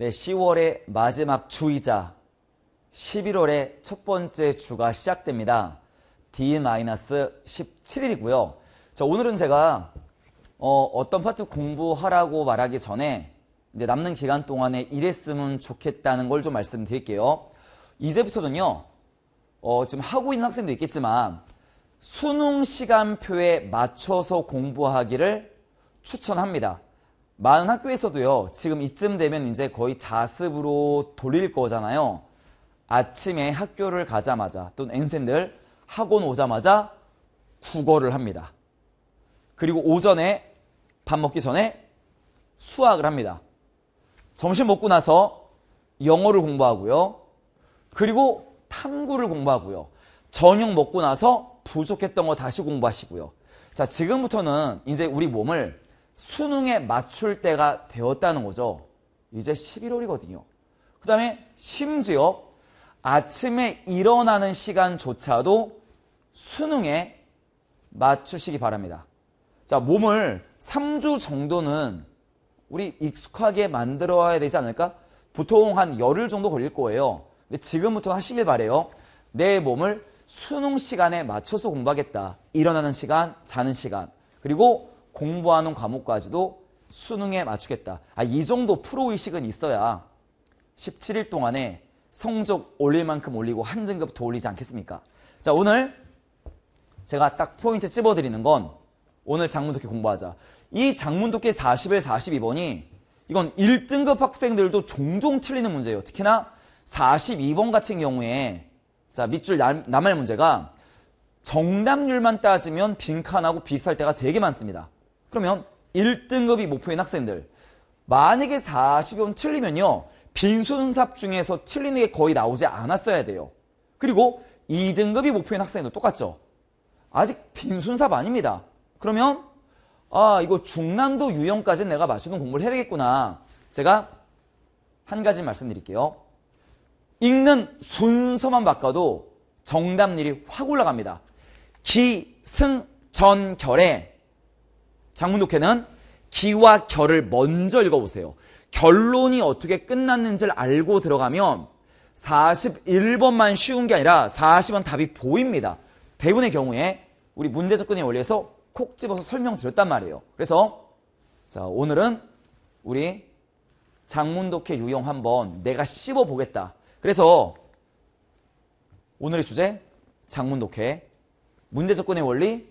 네, 10월의 마지막 주이자 11월의 첫 번째 주가 시작됩니다. D-17일이고요. 자, 오늘은 제가 어, 떤 파트 공부하라고 말하기 전에 남는 기간 동안에 이랬으면 좋겠다는 걸 좀 말씀드릴게요. 이제부터는요. 어, 지금 하고 있는 학생도 있겠지만 수능 시간표에 맞춰서 공부하기를 추천합니다. 많은 학교에서도요, 지금 이쯤 되면 이제 거의 자습으로 돌릴 거잖아요. 아침에 학교를 가자마자 또는 엔센들 학원 오자마자 국어를 합니다. 그리고 오전에 밥 먹기 전에 수학을 합니다. 점심 먹고 나서 영어를 공부하고요. 그리고 탐구를 공부하고요. 저녁 먹고 나서 부족했던 거 다시 공부하시고요. 자, 지금부터는 이제 우리 몸을 수능에 맞출 때가 되었다는 거죠. 이제 11월이거든요. 그 다음에 심지어 아침에 일어나는 시간조차도 수능에 맞추시기 바랍니다. 자, 몸을 3주 정도는 우리 익숙하게 만들어야 되지 않을까? 보통 한 열흘 정도 걸릴 거예요. 근데 지금부터 하시길 바래요. 내 몸을 수능 시간에 맞춰서 공부하겠다. 일어나는 시간, 자는 시간. 그리고 공부하는 과목까지도 수능에 맞추겠다. 아, 이 정도 프로의식은 있어야 17일 동안에 성적 올릴 만큼 올리고 한 등급 더 올리지 않겠습니까? 자 오늘 제가 딱 포인트 찝어드리는 건 오늘 장문독기 공부하자. 이장문독기4 0일 42번이 이건 1등급 학생들도 종종 틀리는 문제예요. 특히나 42번 같은 경우에 자 밑줄 남, 남할 문제가 정답률만 따지면 빈칸하고 비슷할 때가 되게 많습니다. 그러면 1등급이 목표인 학생들 만약에 40번 틀리면요. 빈손삽 중에서 틀리는 게 거의 나오지 않았어야 돼요. 그리고 2등급이 목표인 학생도 똑같죠. 아직 빈손삽 아닙니다. 그러면 아 이거 중난도 유형까지 내가 맞추는 공부를 해야 되겠구나. 제가 한 가지 말씀드릴게요. 읽는 순서만 바꿔도 정답률이 확 올라갑니다. 기, 승, 전, 결에 장문독해는 기와 결을 먼저 읽어보세요. 결론이 어떻게 끝났는지를 알고 들어가면 41번만 쉬운 게 아니라 40번 답이 보입니다. 대부분의 경우에 우리 문제 접근의 원리에서 콕 집어서 설명드렸단 말이에요. 그래서 자 오늘은 우리 장문독해 유형 한번 내가 씹어보겠다. 그래서 오늘의 주제 장문독해 문제 접근의 원리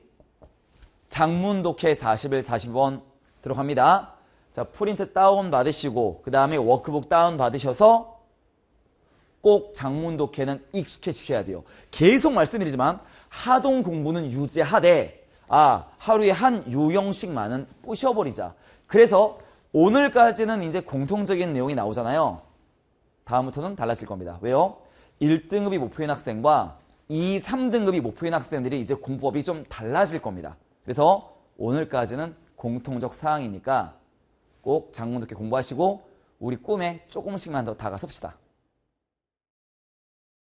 장문 독해 40일 40원 들어갑니다. 자, 프린트 다운 받으시고 그 다음에 워크북 다운 받으셔서 꼭 장문 독해는 익숙해지셔야 돼요. 계속 말씀드리지만 하동 공부는 유지하되 아 하루에 한 유형씩만은 부셔버리자. 그래서 오늘까지는 이제 공통적인 내용이 나오잖아요. 다음부터는 달라질 겁니다. 왜요? 1등급이 목표인 학생과 2, 3등급이 목표인 학생들이 이제 공법이좀 달라질 겁니다. 그래서 오늘까지는 공통적 사항이니까 꼭 장문독해 공부하시고 우리 꿈에 조금씩만 더 다가섭시다.